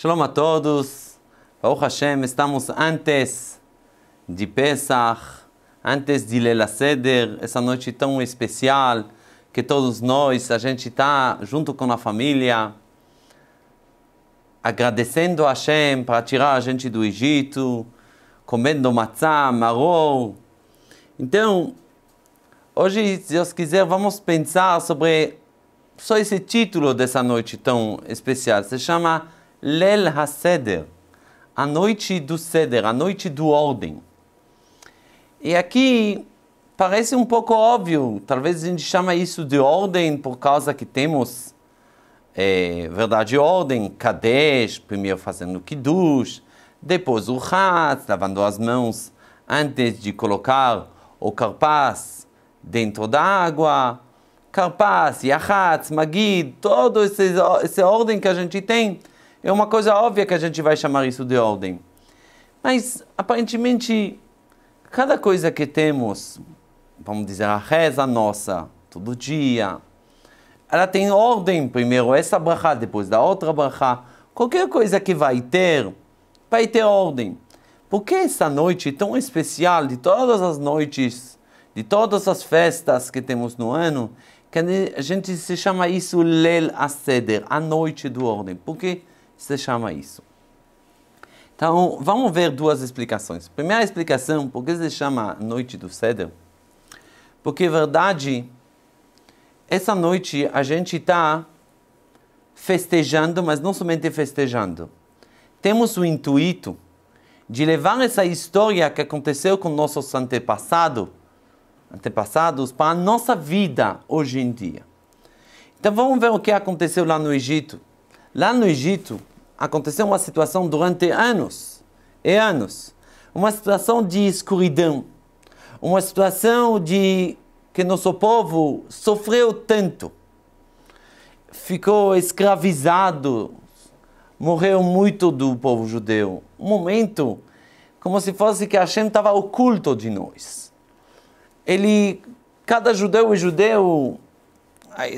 Shalom a todos. O Hashem, estamos antes de Pesach, antes de Lela Seder, essa noite tão especial que todos nós, a gente está junto com a família, agradecendo a Hashem para tirar a gente do Egito, comendo matzá, maror. Então, hoje, se Deus quiser, vamos pensar sobre só esse título dessa noite tão especial. Se chama Lel HaSeder, a noite do Seder, a noite do ordem. E aqui parece um pouco óbvio, talvez a gente chama isso de ordem por causa que temos é, verdade ordem, Kadesh, primeiro fazendo o Kiddush, depois o Hatz, lavando as mãos antes de colocar o carpaz dentro da água, carpaz, Yahatz, Magid, toda essa ordem que a gente tem é uma coisa óbvia que a gente vai chamar isso de ordem. Mas, aparentemente, cada coisa que temos, vamos dizer, a reza nossa, todo dia, ela tem ordem primeiro, essa barra, depois da outra barra. Qualquer coisa que vai ter, vai ter ordem. Por que essa noite tão especial, de todas as noites, de todas as festas que temos no ano, que a gente se chama isso Lel aceder a noite do ordem? Porque se chama isso. Então, vamos ver duas explicações. Primeira explicação, por que se chama Noite do Cedro? Porque, verdade, essa noite a gente está festejando, mas não somente festejando. Temos o intuito de levar essa história que aconteceu com nossos antepassados, antepassados para a nossa vida hoje em dia. Então vamos ver o que aconteceu lá no Egito. Lá no Egito, aconteceu uma situação durante anos e anos uma situação de escuridão, uma situação de que nosso povo sofreu tanto, ficou escravizado, morreu muito do povo judeu. Um momento como se fosse que Hashem estava oculto de nós. Ele, cada judeu e judeu,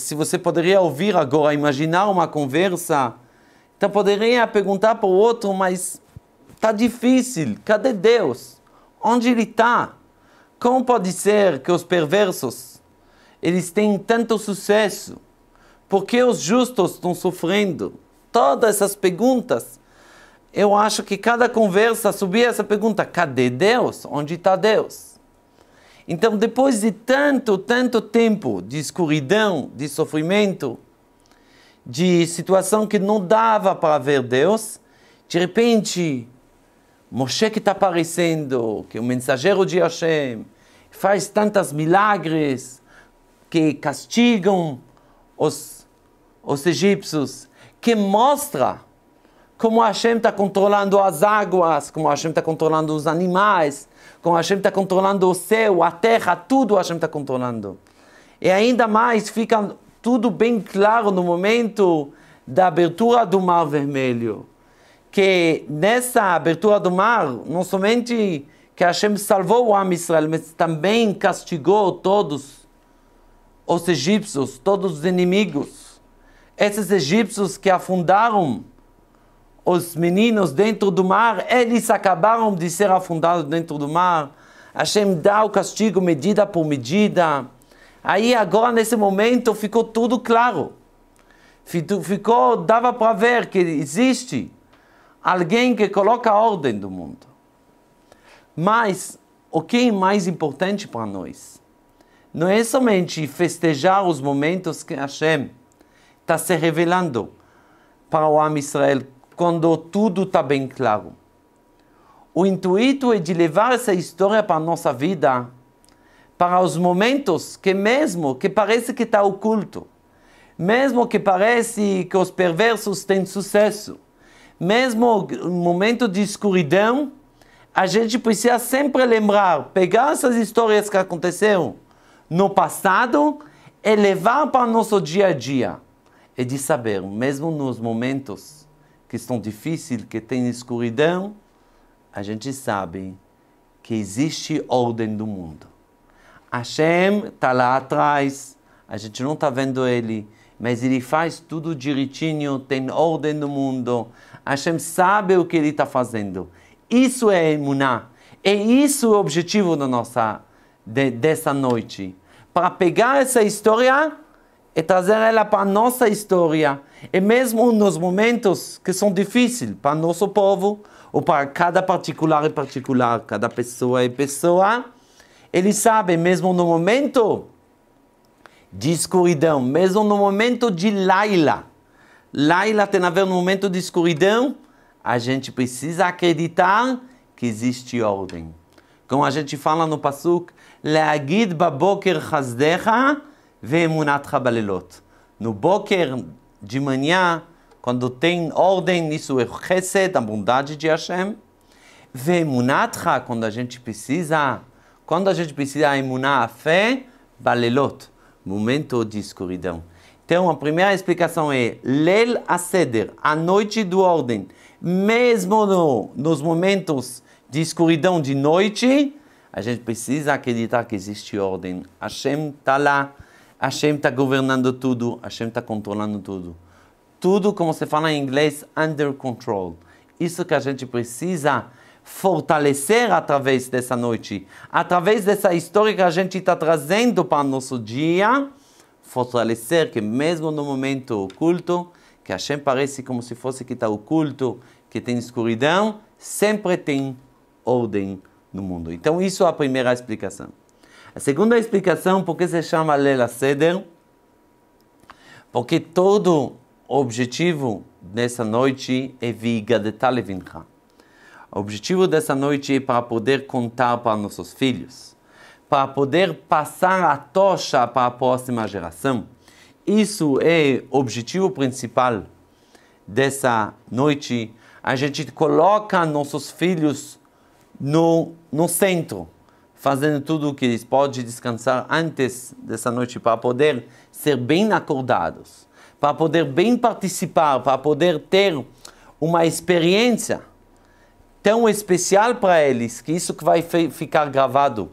se você poderia ouvir agora, imaginar uma conversa então poderia perguntar para o outro, mas está difícil, cadê Deus? Onde ele está? Como pode ser que os perversos eles têm tanto sucesso? Por que os justos estão sofrendo? Todas essas perguntas. Eu acho que cada conversa subia essa pergunta: cadê Deus? Onde está Deus? Então, depois de tanto, tanto tempo de escuridão, de sofrimento, de situação que não dava para ver Deus, de repente, Moshe que está aparecendo, que é o mensageiro de Hashem, faz tantos milagres que castigam os, os egípcios, que mostra como Hashem está controlando as águas, como Hashem está controlando os animais, como Hashem está controlando o céu, a terra, tudo Hashem está controlando. E ainda mais fica tudo bem claro no momento da abertura do Mar Vermelho. Que nessa abertura do mar, não somente que Hashem salvou o Am Israel, mas também castigou todos os egípcios, todos os inimigos. Esses egípcios que afundaram os meninos dentro do mar, eles acabaram de ser afundados dentro do mar. Hashem dá o castigo medida por medida. Aí agora nesse momento ficou tudo claro. Ficou, dava para ver que existe alguém que coloca a ordem do mundo. Mas o que é mais importante para nós? Não é somente festejar os momentos que Hashem está se revelando para o Am Israel quando tudo está bem claro. O intuito é de levar essa história para a nossa vida para os momentos que mesmo que parece que está oculto, mesmo que parece que os perversos têm sucesso, mesmo um momento de escuridão, a gente precisa sempre lembrar, pegar essas histórias que aconteceram no passado e levar para o nosso dia a dia. E de saber, mesmo nos momentos que estão difíceis, que tem escuridão, a gente sabe que existe ordem do mundo. Hashem está lá atrás, a gente não está vendo ele, mas ele faz tudo direitinho, tem ordem no mundo. Hashem sabe o que ele está fazendo. Isso é emuná. É isso o objetivo da nossa, de, dessa noite. Para pegar essa história e trazer ela para a nossa história. E mesmo nos momentos que são difíceis para nosso povo, ou para cada particular e particular, cada pessoa e pessoa, ele sabe, mesmo no momento de escuridão, mesmo no momento de Laila, Laila tem a ver no momento de escuridão, a gente precisa acreditar que existe ordem. Como a gente fala no Pasuk, Leagid baboker chazdecha ve'emunatcha balelot. No boker, de manhã, quando tem ordem, isso é chesed, a bondade de Hashem. Ve'emunatcha, quando a gente precisa quando a gente precisa emunar a fé, balelot, momento de escuridão. Então, a primeira explicação é Lel Aseder, a noite do ordem. Mesmo no, nos momentos de escuridão de noite, a gente precisa acreditar que existe ordem. Hashem está lá, Hashem está governando tudo, Hashem está controlando tudo. Tudo, como se fala em inglês, under control. Isso que a gente precisa fortalecer através dessa noite. Através dessa história que a gente está trazendo para o nosso dia, fortalecer que mesmo no momento oculto, que a gente parece como se fosse que está oculto, que tem escuridão, sempre tem ordem no mundo. Então isso é a primeira explicação. A segunda explicação, por que se chama Lela Seder? Porque todo objetivo nessa noite é Vigadetal Vincha o objetivo dessa noite é para poder contar para nossos filhos, para poder passar a tocha para a próxima geração. Isso é o objetivo principal dessa noite. A gente coloca nossos filhos no, no centro, fazendo tudo o que eles podem descansar antes dessa noite, para poder ser bem acordados, para poder bem participar, para poder ter uma experiência tão especial para eles que isso que vai ficar gravado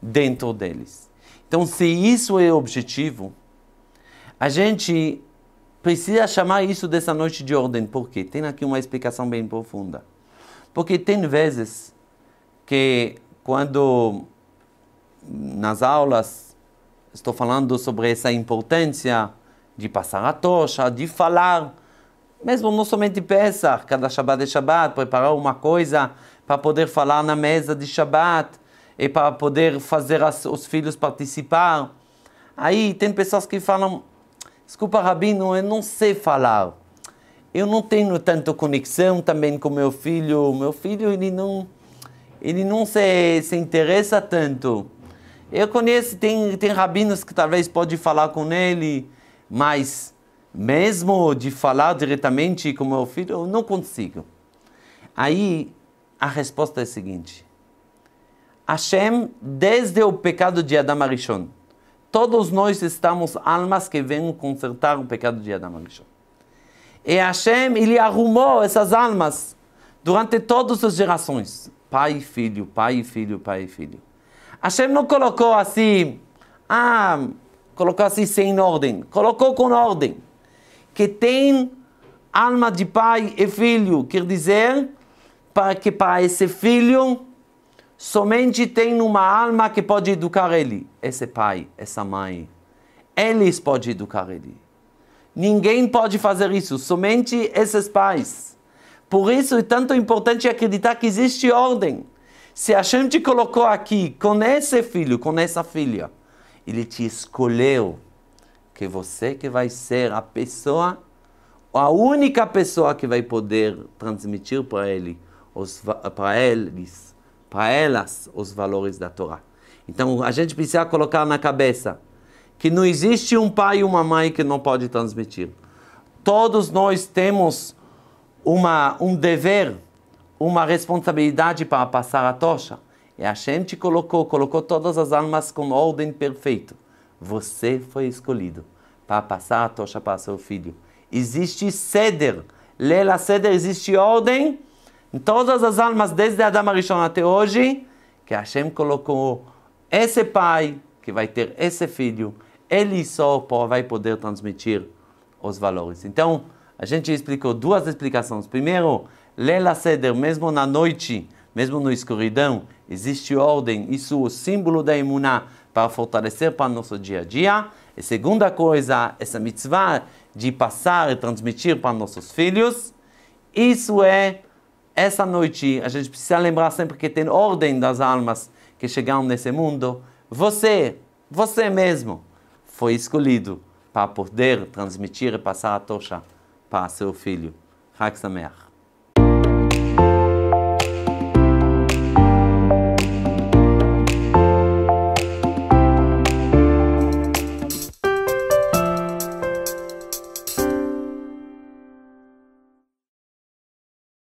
dentro deles. Então, se isso é o objetivo, a gente precisa chamar isso dessa noite de ordem. Por quê? Tem aqui uma explicação bem profunda. Porque tem vezes que quando nas aulas estou falando sobre essa importância de passar a tocha, de falar, mesmo não somente Pesach, cada Shabbat é Shabbat, preparar uma coisa para poder falar na mesa de Shabbat e para poder fazer as, os filhos participar. Aí tem pessoas que falam: desculpa, Rabino, eu não sei falar. Eu não tenho tanta conexão também com meu filho. Meu filho, ele não, ele não se, se interessa tanto. Eu conheço, tem, tem rabinos que talvez pode falar com ele, mas mesmo de falar diretamente com meu filho, eu não consigo. Aí a resposta é a seguinte: Hashem, desde o pecado de Adam Arishon, todos nós estamos almas que vêm consertar o pecado de Adam Arishon. E Hashem, ele arrumou essas almas durante todas as gerações. Pai e filho, pai e filho, pai e filho. Hashem não colocou assim, ah, colocou assim sem ordem. Colocou com ordem que tem alma de pai e filho. Quer dizer, para que para esse filho somente tem uma alma que pode educar ele. Esse pai, essa mãe. Eles podem educar ele. Ninguém pode fazer isso, somente esses pais. Por isso é tanto importante acreditar que existe ordem. Se a gente colocou aqui com esse filho, com essa filha, ele te escolheu que você que vai ser a pessoa, a única pessoa que vai poder transmitir para ele, para eles, para elas, os valores da Torá. Então a gente precisa colocar na cabeça que não existe um pai e uma mãe que não pode transmitir. Todos nós temos uma, um dever, uma responsabilidade para passar a tocha. E a gente colocou, colocou todas as almas com ordem perfeita. Você foi escolhido para passar a tocha para seu filho. Existe ceder. Lela ceder, existe ordem em todas as almas, desde Adão Arishon até hoje, que Hashem colocou esse pai que vai ter esse filho. Ele só vai poder transmitir os valores. Então, a gente explicou duas explicações. Primeiro, Lela Seder, mesmo na noite, mesmo no escuridão, existe ordem. Isso é o símbolo da imuná para fortalecer para o nosso dia a dia. E segunda coisa, essa mitzvah de passar e transmitir para nossos filhos. Isso é, essa noite, a gente precisa lembrar sempre que tem ordem das almas que chegaram nesse mundo. Você, você mesmo, foi escolhido para poder transmitir e passar a tocha para seu filho. Hak Sameach.